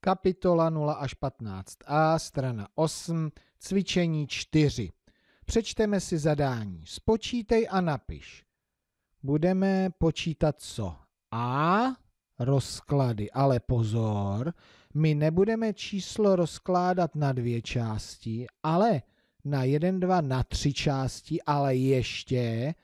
Kapitola 0 až 15a, strana 8, cvičení 4. Přečteme si zadání. Spočítej a napiš. Budeme počítat co? A rozklady, ale pozor, my nebudeme číslo rozkládat na dvě části, ale na jeden, dva, na tři části, ale ještě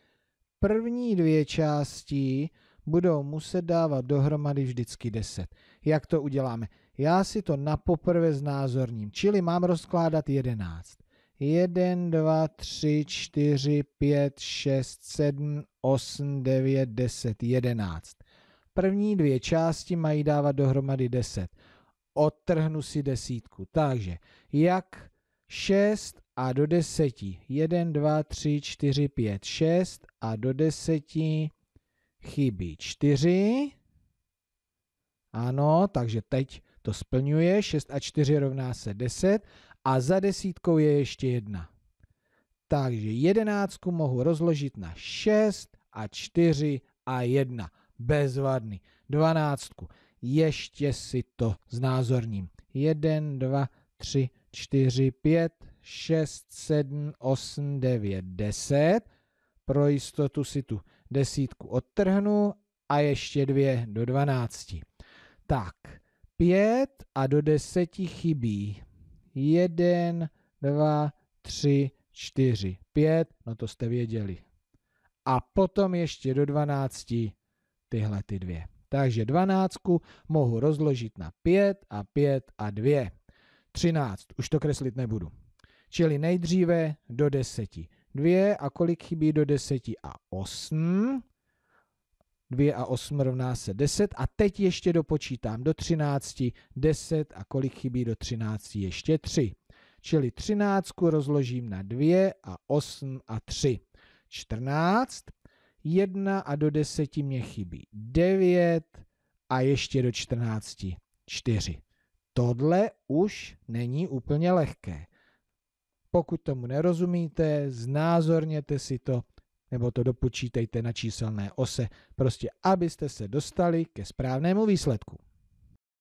první dvě části budou muset dávat dohromady vždycky 10. Jak to uděláme? Já si to na poprvé znázorním, čili mám rozkládat 11. 1, 2, 3, 4, 5, 6, 7, 8, 9, 10, 11. První dvě části mají dávat dohromady 10. Odtrhnu si desítku. Takže jak 6 a do 10. 1, 2, 3, 4, 5, 6 a do 10 chybí 4. Ano, takže teď to splňuje. 6 a 4 rovná se 10 a za desítkou je ještě jedna. Takže jedenáctku mohu rozložit na 6 a 4 a 1. Bezvadný. Dvanáctku. Ještě si to znázorním. 1, 2, 3, 4, 5, 6, 7, 8, 9, 10. Pro jistotu si tu desítku odtrhnu a ještě dvě do dvanácti. Tak, pět a do deseti chybí. Jeden, dva, tři, čtyři, pět, no to jste věděli. A potom ještě do dvanácti tyhle ty dvě. Takže dvanáctku mohu rozložit na pět a pět a dvě. Třináct, už to kreslit nebudu. Čili nejdříve do deseti. 2 a kolik chybí do 10 a 8. 2 a 8 rovná se 10 a teď ještě dopočítám do 13, 10 a kolik chybí do 13 ještě 3. Čili 13 rozložím na 2 a 8 a 3. 14, 1 a do 10 mě chybí 9 a ještě do 14 4. Tohle už není úplně lehké. Pokud tomu nerozumíte, znázorněte si to nebo to dopočítejte na číselné ose, prostě abyste se dostali ke správnému výsledku.